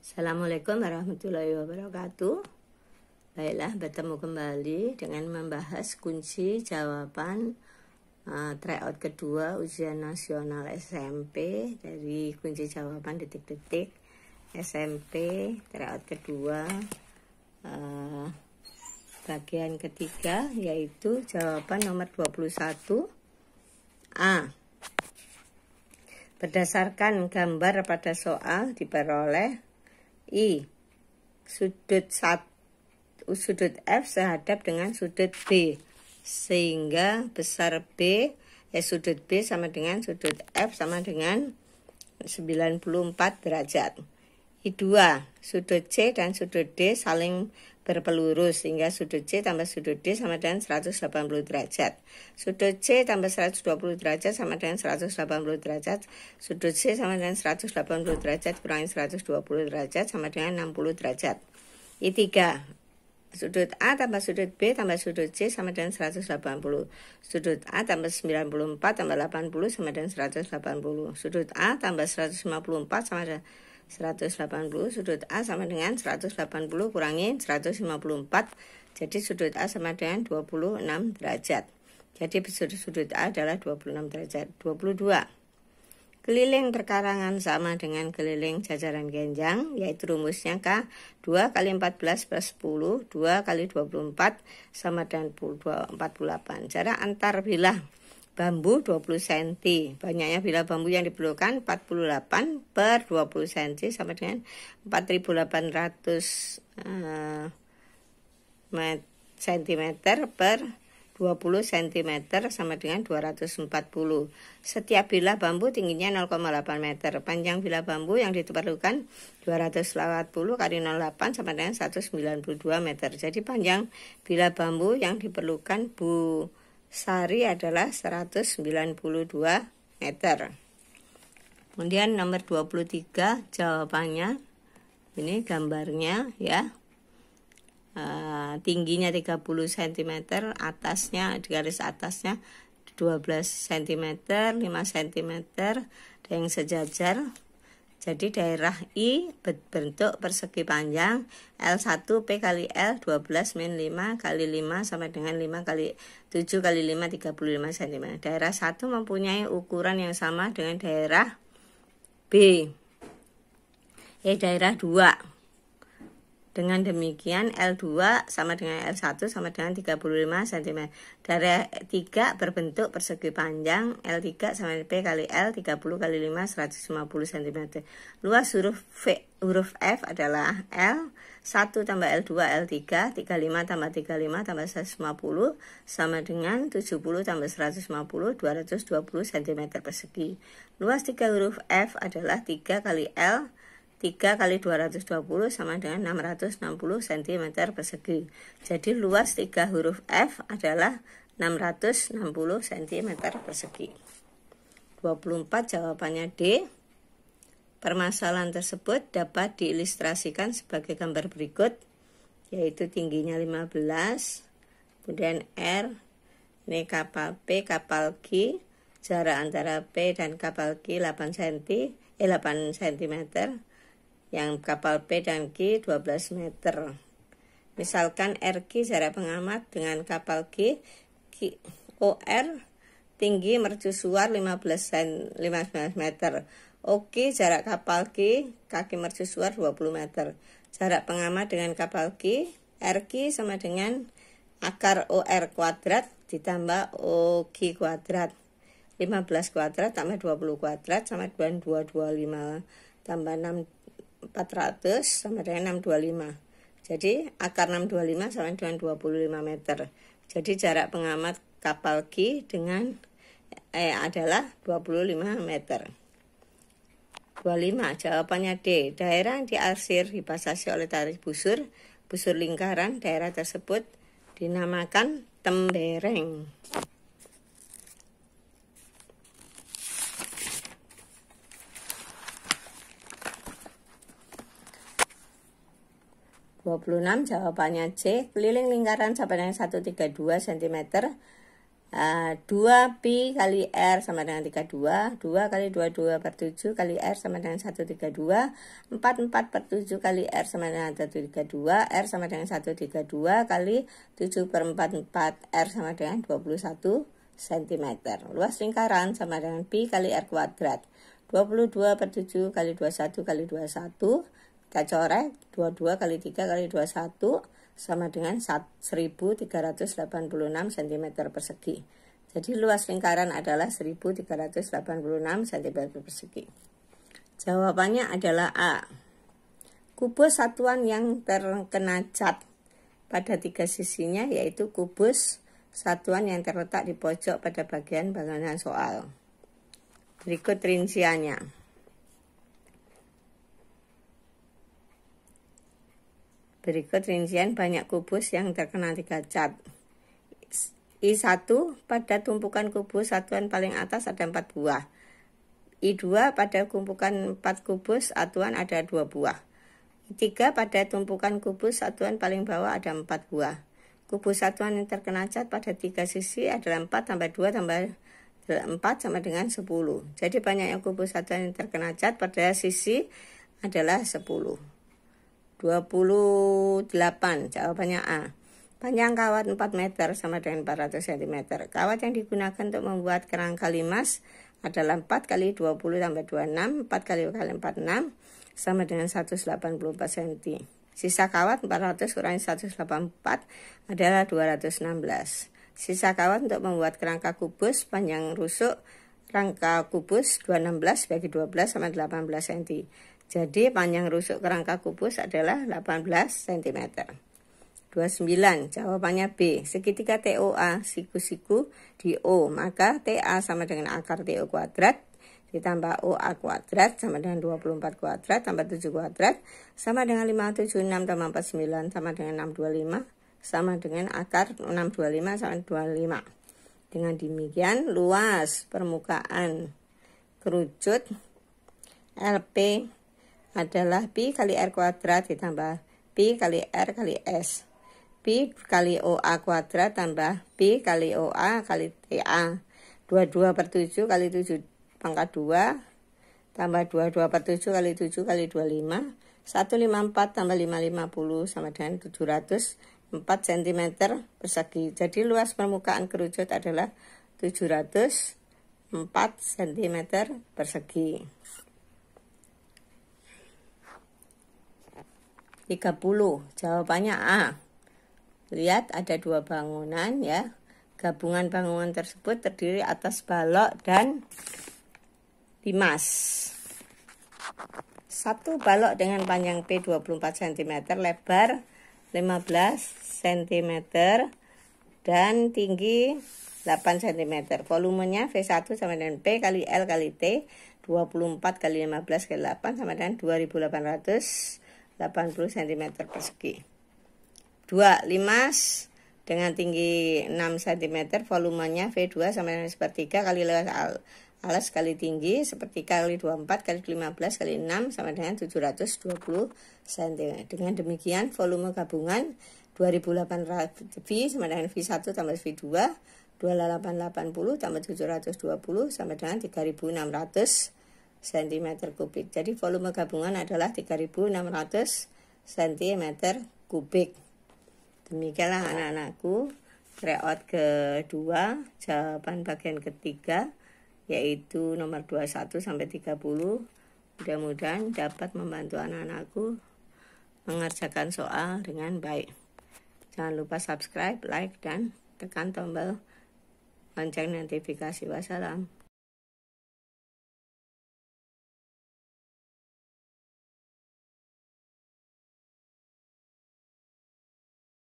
Assalamualaikum warahmatullahi wabarakatuh. Baiklah, bertemu kembali dengan membahas kunci jawaban uh, tryout kedua ujian nasional SMP dari kunci jawaban detik-detik SMP tryout kedua uh, bagian ketiga yaitu jawaban nomor 21 A. Berdasarkan gambar pada soal diperoleh I sudut sat, sudut F sehadap dengan sudut B sehingga besar B ya sudut B sama dengan sudut F sama dengan 94 derajat I2 sudut C dan sudut D saling berpelurus sehingga sudut C tambah sudut D sama dengan 180 derajat. Sudut C tambah 120 derajat sama dengan 180 derajat. Sudut C sama dengan 180 derajat kurangi 120 derajat sama dengan 60 derajat. I3 sudut A tambah sudut B tambah sudut C sama dengan 180. Sudut A tambah 94 tambah 80 sama dengan 180. Sudut A tambah 154 sama dengan 180 sudut A sama dengan 180 kurangi 154 jadi sudut A sama dengan 26 derajat jadi sudut, sudut A adalah 26 derajat 22 keliling perkarangan sama dengan keliling jajaran genjang yaitu rumusnya K 2 kali 14 plus 10 2 kali 24 sama dengan 48 jarak antar bilah bambu 20 cm. Banyaknya bila bambu yang diperlukan 48 per 20 cm sama dengan 4800 uh, cm per 20 cm sama dengan 240. Setiap bilah bambu tingginya 0,8 meter. Panjang bilah bambu yang diperlukan 280 kali 08 sama dengan 192 meter. Jadi panjang bilah bambu yang diperlukan bu sari adalah 192 meter. Kemudian nomor 23 jawabannya ini gambarnya ya. Uh, tingginya 30 cm, atasnya di garis atasnya 12 cm, 5 cm, dan yang sejajar, jadi daerah I berbentuk persegi panjang L1 P kali L 12 min 5 kali 5 sama dengan 5 kali 7 kali 5 35 cm. Daerah 1 mempunyai ukuran yang sama dengan daerah B. Eh daerah 2 dengan demikian L2 sama dengan L1 sama dengan 35 cm. Dari 3 berbentuk persegi panjang L3 sama dengan P kali L 30 kali 5 150 cm. Luas huruf V, huruf F adalah L 1 tambah L2 L3 35 tambah 35 tambah 150 sama dengan 70 tambah 150 220 cm persegi. Luas 3 huruf F adalah 3 kali L 3 kali 220 sama dengan 660 cm persegi. Jadi luas 3 huruf F adalah 660 cm persegi. 24 jawabannya D. Permasalahan tersebut dapat diilustrasikan sebagai gambar berikut, yaitu tingginya 15, kemudian R, ini kapal P, kapal G, jarak antara P dan kapal G 8 cm, eh 8 cm, yang kapal P dan G 12 meter. Misalkan RQ jarak pengamat dengan kapal G, Q, OR tinggi mercusuar 15 sen, 15 meter. Oke, jarak kapal G kaki mercusuar 20 meter. Jarak pengamat dengan kapal G, RQ sama dengan akar OR kuadrat ditambah OG kuadrat. 15 kuadrat tambah 20 kuadrat sama dengan 225 tambah 6 400 sama dengan 625. Jadi akar 625 sama dengan 25 meter. Jadi jarak pengamat kapal Ki dengan eh, adalah 25 meter. 25. Jawabannya D. Daerah yang diarsir dipasasi oleh tarik busur, busur lingkaran daerah tersebut dinamakan tembereng. 26 jawabannya C keliling lingkaran sama dengan 132 cm uh, 2pi kali R sama dengan 32 2 kali 22 per 7 kali R sama dengan 132 44 per 7 kali R sama dengan 132 R sama dengan 132 kali 7 per 44 R sama dengan 21 cm luas lingkaran sama dengan pi kali R kuadrat 22 per 7 kali 21 kali 21 kita coret 22 kali 3 kali 21 sama dengan 1386 cm persegi. Jadi luas lingkaran adalah 1386 cm persegi. Jawabannya adalah A. Kubus satuan yang terkena cat pada tiga sisinya yaitu kubus satuan yang terletak di pojok pada bagian bangunan soal. Berikut rinciannya. Berikut rincian banyak kubus yang terkena tiga cat. I1 pada tumpukan kubus satuan paling atas ada 4 buah. I2 pada kumpukan 4 kubus satuan ada 2 buah. I3 pada tumpukan kubus satuan paling bawah ada 4 buah. Kubus satuan yang terkena cat pada tiga sisi adalah 4 tambah 2 tambah 4 sama dengan 10. Jadi banyak yang kubus satuan yang terkena cat pada sisi adalah 10. 28 jawabannya A panjang kawat 4 meter sama dengan 400 cm kawat yang digunakan untuk membuat kerangka limas adalah 4 kali 20 tambah 26 4 kali 46 sama dengan 184 cm sisa kawat 400 kurangi 184 adalah 216 sisa kawat untuk membuat kerangka kubus panjang rusuk rangka kubus 216 bagi 12 sama 18 cm jadi panjang rusuk kerangka kubus adalah 18 cm. 29. Jawabannya B. Segitiga TOA siku-siku di O, maka TA sama dengan akar TO kuadrat ditambah OA kuadrat sama dengan 24 kuadrat tambah 7 kuadrat sama dengan 576 tambah 49 sama dengan 625 sama dengan akar 625 sama dengan 25. Dengan demikian luas permukaan kerucut LP adalah pi kali r kuadrat ditambah pi kali r kali s pi kali OA kuadrat tambah pi kali OA kali TA 22 per 7 kali 7 pangkat 2 tambah 22 per 7 kali 7 kali 25 154 tambah 550 sama dengan 704 cm persegi jadi luas permukaan kerucut adalah 704 cm persegi 30. Jawabannya A. Lihat ada dua bangunan ya. Gabungan bangunan tersebut terdiri atas balok dan limas. Satu balok dengan panjang P 24 cm, lebar 15 cm dan tinggi 8 cm. Volumenya V1 sama dengan P kali L kali T 24 kali 15 kali 8 sama dengan 2800 80 cm persegi 2. Limas dengan tinggi 6 cm volumenya V2 sama dengan sepertiga kali lewat alas kali tinggi seperti kali 24 kali 15 kali 6 sama dengan 720 cm dengan demikian volume gabungan 2800 V sama dengan V1 tambah V2 2880 tambah 720 sama dengan 3600 cm kubik. Jadi volume gabungan adalah 3600 cm kubik. Demikianlah anak-anakku tryout kedua, jawaban bagian ketiga yaitu nomor 21 sampai 30. Mudah-mudahan dapat membantu anak-anakku mengerjakan soal dengan baik. Jangan lupa subscribe, like, dan tekan tombol lonceng notifikasi. Wassalam.